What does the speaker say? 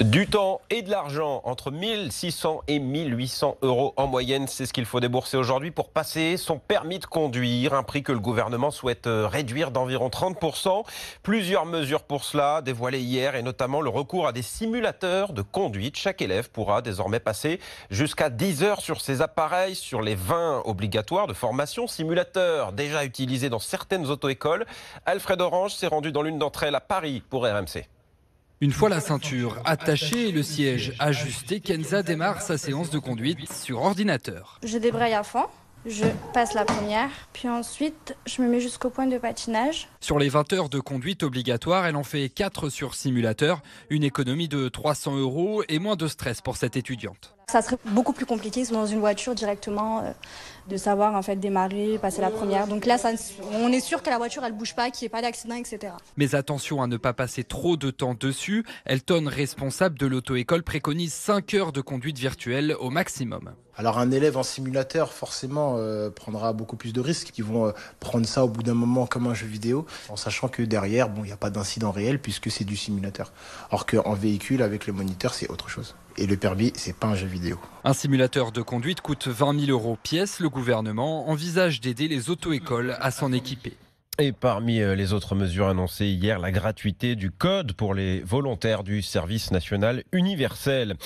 Du temps et de l'argent, entre 1600 et 1800 euros en moyenne, c'est ce qu'il faut débourser aujourd'hui pour passer son permis de conduire, un prix que le gouvernement souhaite euh, réduire d'environ 30%. Plusieurs mesures pour cela dévoilées hier et notamment le recours à des simulateurs de conduite. Chaque élève pourra désormais passer jusqu'à 10 heures sur ses appareils, sur les 20 obligatoires de formation. simulateur, déjà utilisés dans certaines auto-écoles. Alfred Orange s'est rendu dans l'une d'entre elles à Paris pour RMC. Une fois la ceinture attachée et le siège ajusté, Kenza démarre sa séance de conduite sur ordinateur. Je débraille à fond. Je passe la première, puis ensuite je me mets jusqu'au point de patinage. Sur les 20 heures de conduite obligatoire, elle en fait 4 sur simulateur, une économie de 300 euros et moins de stress pour cette étudiante. Ça serait beaucoup plus compliqué dans une voiture directement euh, de savoir en fait démarrer, passer la première. Donc là, on est sûr que la voiture elle bouge pas, qu'il n'y ait pas d'accident, etc. Mais attention à ne pas passer trop de temps dessus. Elton, responsable de l'auto-école, préconise 5 heures de conduite virtuelle au maximum. Alors un élève en simulateur forcément euh, prendra beaucoup plus de risques. Ils vont euh, prendre ça au bout d'un moment comme un jeu vidéo, en sachant que derrière, bon, il n'y a pas d'incident réel puisque c'est du simulateur. Alors qu'en véhicule avec le moniteur, c'est autre chose. Et le permis, c'est pas un jeu vidéo. Un simulateur de conduite coûte 20 000 euros pièce. Le gouvernement envisage d'aider les auto-écoles à s'en équiper. Et parmi euh, les autres mesures annoncées hier, la gratuité du code pour les volontaires du service national universel.